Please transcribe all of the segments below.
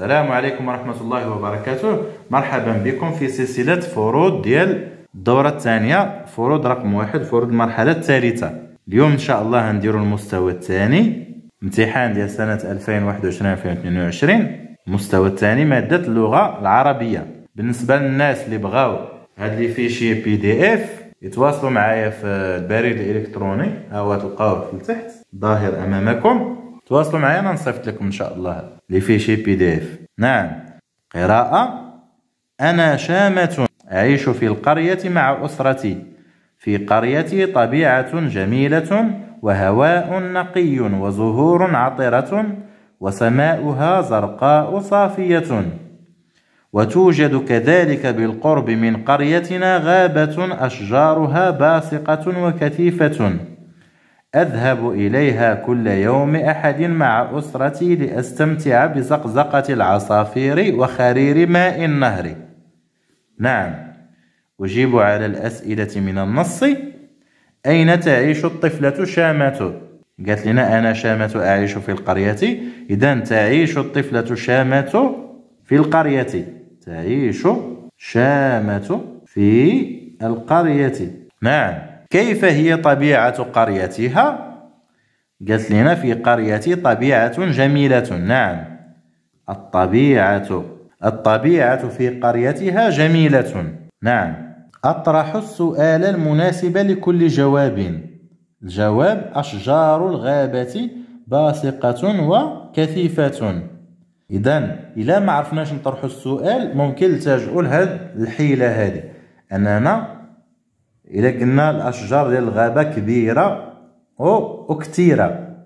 السلام عليكم ورحمة الله وبركاته مرحبا بكم في سلسلة فروض ديال الدورة الثانية فروض رقم واحد فروض المرحلة الثالثة اليوم إن شاء الله غنديرو المستوى الثاني امتحان ديال سنة 2021-2022 المستوى الثاني مادة اللغة العربية بالنسبة للناس اللي بغاو هاد لي فيشي بي دي اف يتواصلوا معايا في البريد الالكتروني ها هو تلقاوه في التحت ظاهر امامكم تواصلوا معي انا نصيفط لكم ان شاء الله اللي فيه شي بي دي اف نعم قراءة أنا شامة أعيش في القرية مع أسرتي في قريتي طبيعة جميلة وهواء نقي وزهور عطرة وسماؤها زرقاء صافية وتوجد كذلك بالقرب من قريتنا غابة أشجارها باسقة وكثيفة أذهب إليها كل يوم أحد مع أسرتي لأستمتع بزقزقة العصافير وخرير ماء النهر. نعم، أجيب على الأسئلة من النص. أين تعيش الطفلة شامة؟ قالت لنا أنا شامة أعيش في القرية. إذا تعيش الطفلة شامة في القرية. تعيش شامة في القرية. نعم. كيف هي طبيعة قريتها؟ قالت لنا في قريتي طبيعة جميلة نعم الطبيعة الطبيعة في قريتها جميلة نعم أطرح السؤال المناسب لكل جواب الجواب أشجار الغابة باسقة وكثيفة إذا إلا ما عرفناش نطرح السؤال ممكن لتجؤوا لهاد الحيلة هذه أننا الا قلنا الاشجار ديال الغابه كبيره او وكثيره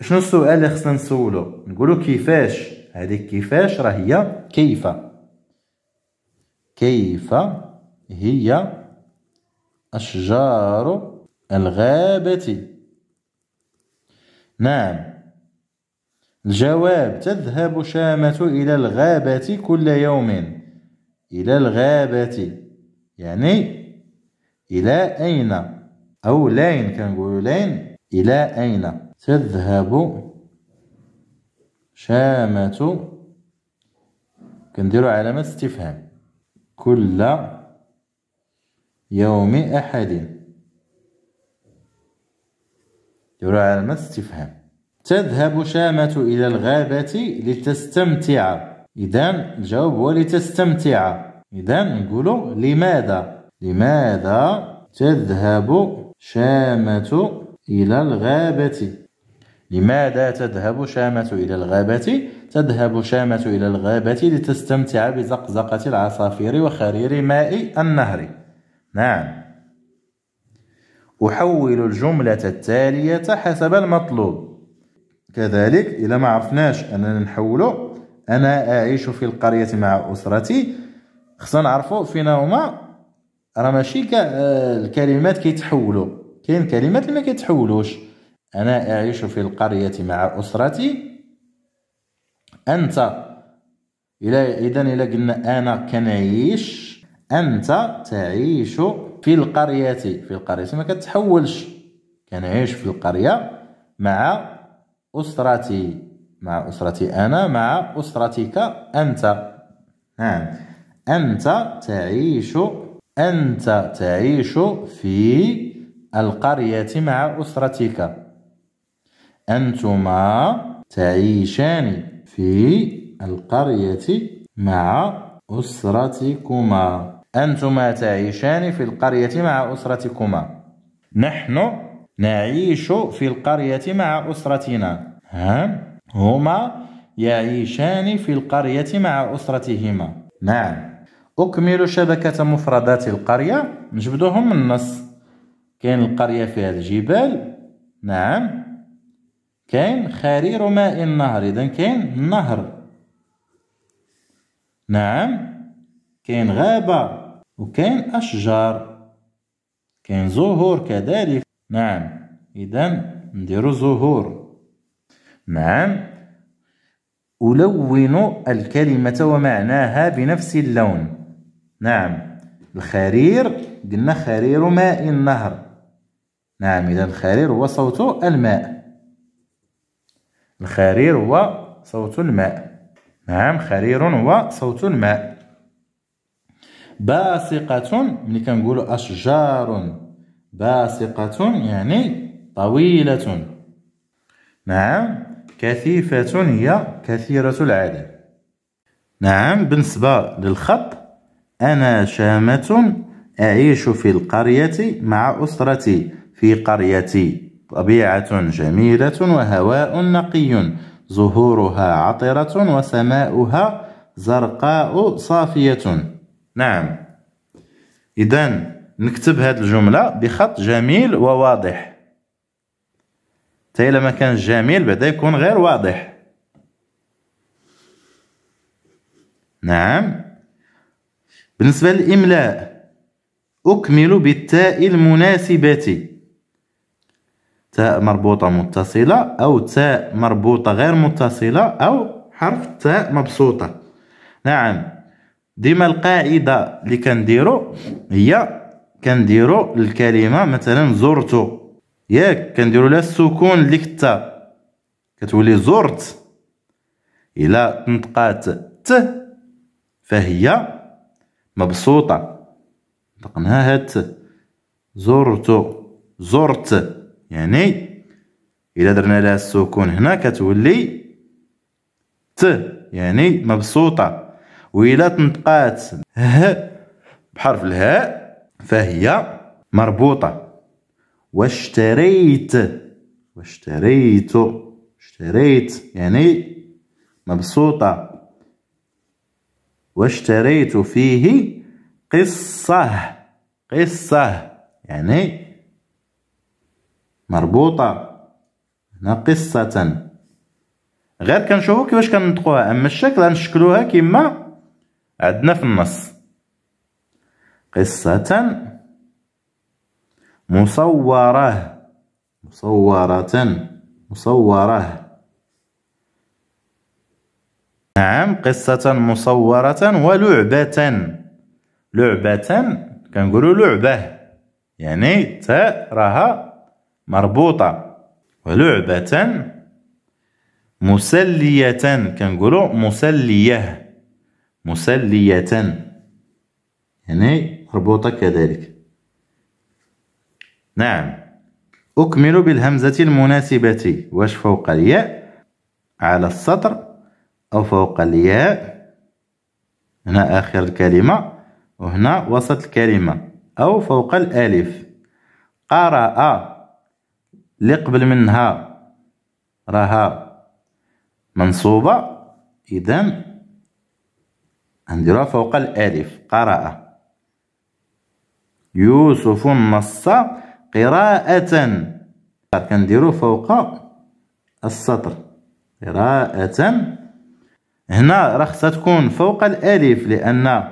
شنو السؤال اللي خصنا نسولو نقولو كيفاش هذيك كيفاش راه هي كيف كيف هي أشجار الغابة نعم الجواب تذهب شامة إلى الغابة كل يوم إلى الغابة يعني إلى أين أو لين كنقولوا لين إلى أين تذهب شامة كنديروا علامة استفهام كل يوم أحد ديروا علامة استفهام تذهب شامة إلى الغابة لتستمتع إذا الجواب هو لتستمتع إذا نقولوا لماذا لماذا تذهب شامة إلى الغابة لماذا تذهب شامة إلى الغابة؟ تذهب شامة إلى الغابة لتستمتع بزقزقة العصافير وخرير ماء النهر نعم أحول الجملة التالية حسب المطلوب كذلك إذا ما عرفناش أننا نحوله أنا أعيش في القرية مع أسرتي خصنا نعرفوا فينا هما راه ماشي كاع آه، الكلمات كيتحولوا كاين كلمات اللي ما كيتحولوش انا اعيش في القريه مع اسرتي انت الى اذا الى قلنا انا كنعيش انت تعيش في القريه في القريه ما كتحولش كنعيش في القريه مع اسرتي مع اسرتي انا مع اسرتك انت نعم انت تعيش أنت تعيش في القرية مع أسرتك أنتما تعيشان في القرية مع أسرتكما أنتما تعيشان في القرية مع أسرتكما نحن نعيش في القرية مع أسرتنا ها؟ هما يعيشان في القرية مع أسرتهما نعم أكملوا شبكة مفردات القرية نجبدوهم من النص كاين القرية فيها الجبال نعم كاين خرير ماء النهر إذا كاين النهر نعم كاين غابة وكاين أشجار كاين زهور كذلك نعم إذا نديرو زهور نعم ألون الكلمة ومعناها بنفس اللون نعم الخرير قلنا خرير ماء النهر نعم إذا الخرير هو صوت الماء الخرير هو صوت الماء نعم خرير هو صوت الماء باسقة ملي كنقولوا أشجار باسقة يعني طويلة نعم كثيفة هي كثيرة العدد نعم بالنسبة للخط أنا شامة أعيش في القرية مع أسرتي في قريتي طبيعة جميلة وهواء نقي زهورها عطرة وسماؤها زرقاء صافية نعم إذا نكتب هذه الجملة بخط جميل وواضح تيلا إلا ما كانش جميل بعدا يكون غير واضح نعم بالنسبة للإملاء أكمل بالتاء المناسبة تاء مربوطة متصلة أو تاء مربوطة غير متصلة أو حرف تاء مبسوطة نعم ديما القاعدة اللي كنديرو هي كنديرو الكلمة مثلا زرتو ياك كنديرو لها السكون لكتا كتولي زرت إلا نطقات ت فهي مبسوطة نطقناها هات زرت زرت يعني الا درنا لها السكون هنا كتولي ت يعني مبسوطة وإلا تنطقات ه بحرف الهاء فهي مربوطة واشتريت واشتريت اشتريت يعني مبسوطة واشتريت فيه قصة قصة يعني مربوطة هنا قصة غير كنشوفو كيفاش كنطقوها اما الشكل غنشكلوها كيما عندنا في النص قصة مصورة مصورة مصورة نعم قصة مصورة ولعبة لعبة كنقولوا لعبة يعني تاء راها مربوطة ولعبة مسلية كنقولوا مسلية مسلية يعني مربوطة كذلك نعم أكمل بالهمزة المناسبة واش فوق الياء على السطر أو فوق الياء هنا آخر الكلمة وهنا وسط الكلمة أو فوق الألف قرأ اللي قبل منها راها منصوبة إذن نديروها فوق الألف قرأ يوسف نص قراءة كنديرو فوق السطر قراءة هنا راه خصها تكون فوق الالف لان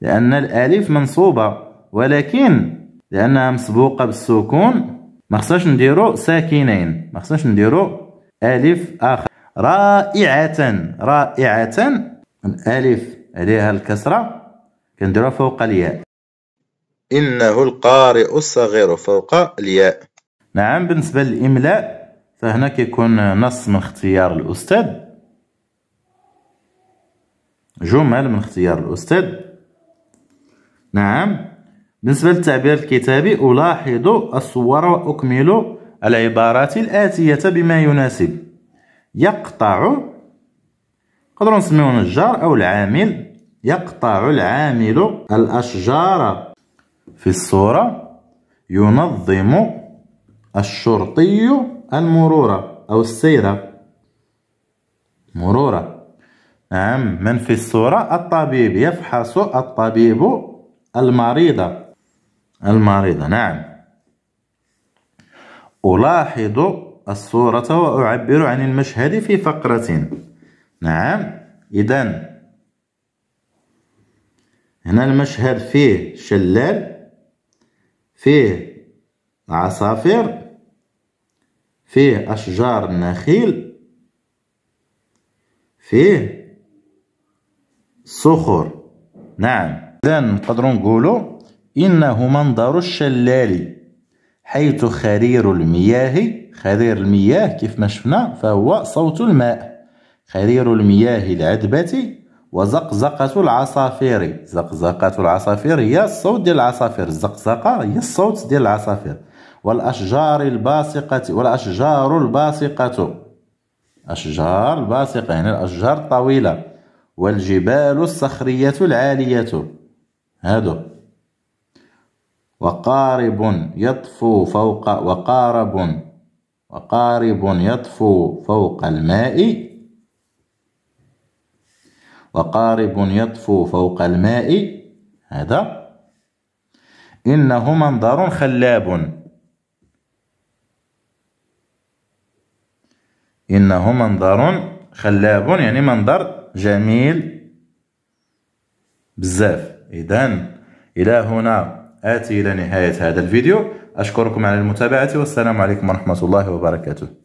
لان الالف منصوبه ولكن لانها مسبوقه بالسكون ما خصناش نديرو ساكنين ما خصناش نديرو الف اخر رائعه رائعه الالف عليها الكسره كنديروها فوق الياء انه القارئ الصغير فوق الياء نعم بالنسبه للاملاء فهنا كيكون نص من اختيار الاستاذ جمل من اختيار الأستاذ نعم بالنسبة للتعبير الكتابي ألاحظ الصور وأكمل العبارات الآتية بما يناسب يقطع نقدروا نسميو نجار أو العامل يقطع العامل الأشجار في الصورة ينظم الشرطي المرور أو السيرة مرورة نعم من في الصورة الطبيب يفحص الطبيب المريضة المريضة نعم ألاحظ الصورة وأعبر عن المشهد في فقرة نعم إذا هنا المشهد فيه شلال فيه عصافير فيه أشجار النخيل فيه صخور نعم إذا نقدروا نقولوا إنه منظر الشلال حيث خرير المياه خرير المياه كيف ما شفنا فهو صوت الماء خرير المياه العذبة وزقزقة العصافير زقزقة العصافير هي الصوت ديال العصافير الزقزقة هي الصوت ديال العصافير والأشجار الباسقة والأشجار الباسقة أشجار الباسقة يعني الأشجار الطويلة والجبال الصخرية العالية هادو وقارب يطفو فوق وقارب وقارب يطفو فوق الماء وقارب يطفو فوق الماء هذا إنه منظر خلاب إنه منظر خلاب يعني منظر جميل بزاف اذا الى هنا اتي الى نهايه هذا الفيديو اشكركم على المتابعه والسلام عليكم ورحمه الله وبركاته